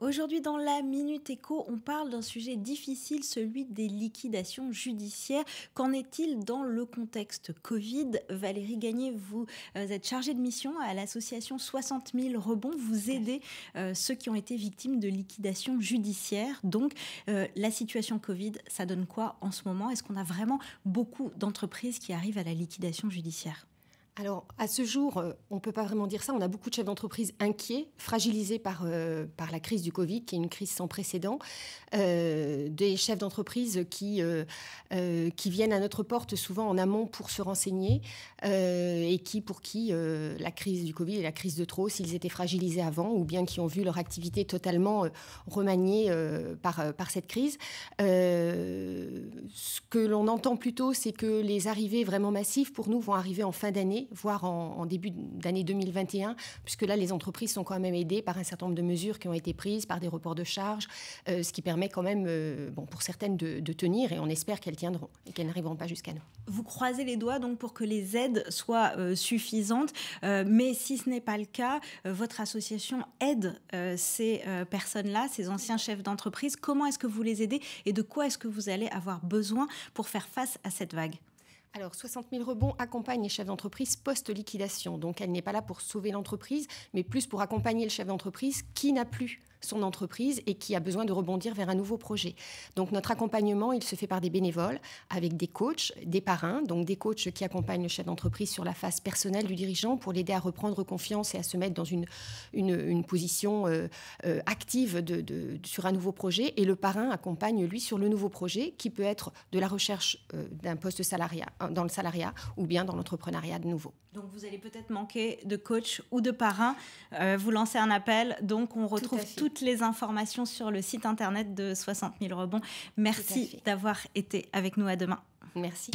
Aujourd'hui dans la Minute Éco, on parle d'un sujet difficile, celui des liquidations judiciaires. Qu'en est-il dans le contexte Covid Valérie Gagné, vous euh, êtes chargée de mission à l'association 60 000 rebonds. Vous aidez euh, ceux qui ont été victimes de liquidations judiciaires. Donc euh, la situation Covid, ça donne quoi en ce moment Est-ce qu'on a vraiment beaucoup d'entreprises qui arrivent à la liquidation judiciaire alors, à ce jour, euh, on ne peut pas vraiment dire ça. On a beaucoup de chefs d'entreprise inquiets, fragilisés par, euh, par la crise du Covid, qui est une crise sans précédent. Euh, des chefs d'entreprise qui, qui viennent à notre porte souvent en amont pour se renseigner et qui, pour qui la crise du Covid et la crise de trop, s'ils étaient fragilisés avant ou bien qui ont vu leur activité totalement remaniée par, par cette crise. ce que l'on entend plutôt, c'est que les arrivées vraiment massives, pour nous, vont arriver en fin d'année voire en, début d'année 2021, puisque là, les entreprises sont quand même aidées par un certain nombre de mesures qui ont été prises, par des reports de charges, euh, ce qui permet quand même, euh, bon, pour certaines, de, de, tenir, et on espère qu'elles tiendront et qu'elles n'arriveront pas jusqu'à nous. Vous croisez les doigts donc pour que les aides soient euh, suffisantes, mais si ce n'est pas le cas, votre association aide ces personnes-là, ces anciens chefs d'entreprise. Comment est-ce que vous les aidez et de quoi est-ce que vous allez avoir besoin pour faire face à cette vague alors, 60 000 rebonds accompagnent les chefs d'entreprise post-liquidation. Donc, elle n'est pas là pour sauver l'entreprise, mais plus pour accompagner le chef d'entreprise qui n'a plus son entreprise et qui a besoin de rebondir vers un nouveau projet. Donc notre accompagnement, il se fait par des bénévoles, avec des coachs, des parrains, donc des coachs qui accompagnent le chef d'entreprise sur la phase personnelle du dirigeant pour l'aider à reprendre confiance et à se mettre dans une, une, position euh, euh, active de, sur un nouveau projet. Et le parrain accompagne, lui, sur le nouveau projet qui peut être de la recherche euh, d'un poste salariat, dans le salariat ou bien dans l'entrepreneuriat de nouveau. Donc vous allez peut-être manquer de coach ou de parrain. vous lancez un appel, donc on retrouve tout toutes les informations sur le site internet de 60 000 rebonds. Merci d'avoir été avec nous. À demain. Merci.